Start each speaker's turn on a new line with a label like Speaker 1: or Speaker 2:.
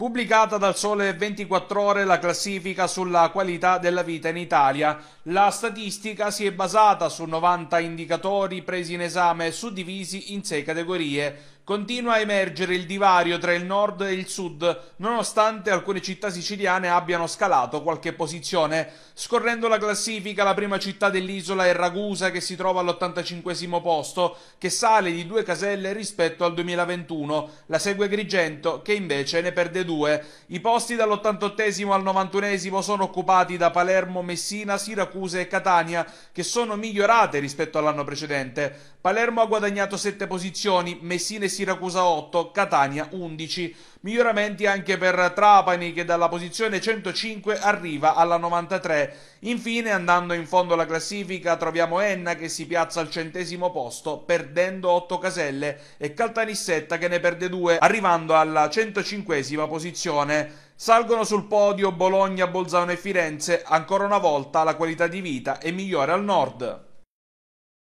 Speaker 1: Pubblicata dal Sole 24 Ore la classifica sulla qualità della vita in Italia. La statistica si è basata su 90 indicatori presi in esame e suddivisi in 6 categorie. Continua a emergere il divario tra il nord e il sud, nonostante alcune città siciliane abbiano scalato qualche posizione. Scorrendo la classifica, la prima città dell'isola è Ragusa, che si trova all'85 posto, che sale di due caselle rispetto al 2021. La segue Grigento, che invece ne perde due. I posti dall'88 al 91 sono occupati da Palermo, Messina, Siracusa e Catania, che sono migliorate rispetto all'anno precedente. Palermo ha guadagnato 7 posizioni, Messina e Siracusa Siracusa 8, Catania 11. Miglioramenti anche per Trapani che dalla posizione 105 arriva alla 93. Infine andando in fondo alla classifica troviamo Enna che si piazza al centesimo posto perdendo 8 caselle e Caltanissetta che ne perde 2 arrivando alla 105 posizione. Salgono sul podio Bologna, Bolzano e Firenze, ancora una volta la qualità di vita è migliore al nord.